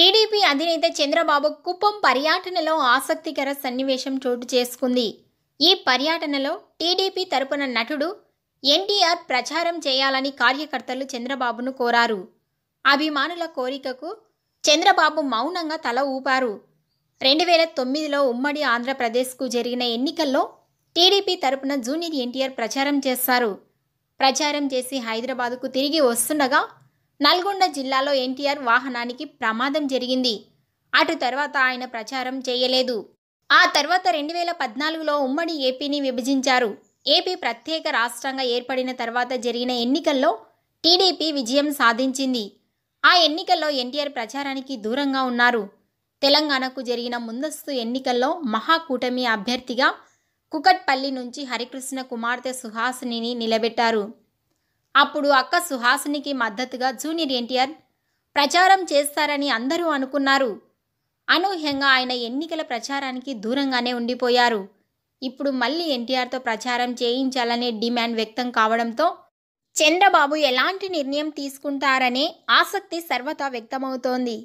TDP అధినేత చంద్రబాబు కుప్పం పర్యటనలో ఆసక్తికర సన్నివేశం చోటు చేసుకుంది ఈ పర్యటనలో టీడీపీ తరపున నటుడు ఎన్టీఆర్ ప్రచారం చేయాలని కార్యకర్తలు చంద్రబాబును కోరారు అభిమానుల కోరికకు చంద్రబాబు మౌనంగా తల ఊపారు రెండు వేల తొమ్మిదిలో ఉమ్మడి ఆంధ్రప్రదేశ్కు జరిగిన ఎన్నికల్లో టీడీపీ తరపున జూనియర్ ఎన్టీఆర్ ప్రచారం చేస్తారు ప్రచారం చేసి హైదరాబాదుకు తిరిగి వస్తుండగా నల్గొండ జిల్లాలో ఎన్టీఆర్ వాహనానికి ప్రమాదం జరిగింది అటు తర్వాత ఆయన ప్రచారం చేయలేదు ఆ తర్వాత రెండు వేల పద్నాలుగులో ఉమ్మడి ఏపీని విభజించారు ఏపీ ప్రత్యేక రాష్ట్రంగా ఏర్పడిన తర్వాత జరిగిన ఎన్నికల్లో టీడీపీ విజయం సాధించింది ఆ ఎన్నికల్లో ఎన్టీఆర్ ప్రచారానికి దూరంగా ఉన్నారు తెలంగాణకు జరిగిన ముందస్తు ఎన్నికల్లో మహాకూటమి అభ్యర్థిగా కుకట్పల్లి నుంచి హరికృష్ణ కుమార్తె సుహాసిని నిలబెట్టారు అప్పుడు అక్క సుహాసినికి మద్దతుగా జూనియర్ ఎన్టీఆర్ ప్రచారం చేస్తారని అందరూ అనుకున్నారు అనూహ్యంగా ఆయన ఎన్నికల ప్రచారానికి దూరంగానే ఉండిపోయారు ఇప్పుడు మళ్ళీ ఎన్టీఆర్తో ప్రచారం చేయించాలనే డిమాండ్ వ్యక్తం కావడంతో చంద్రబాబు ఎలాంటి నిర్ణయం తీసుకుంటారనే ఆసక్తి సర్వతా వ్యక్తమవుతోంది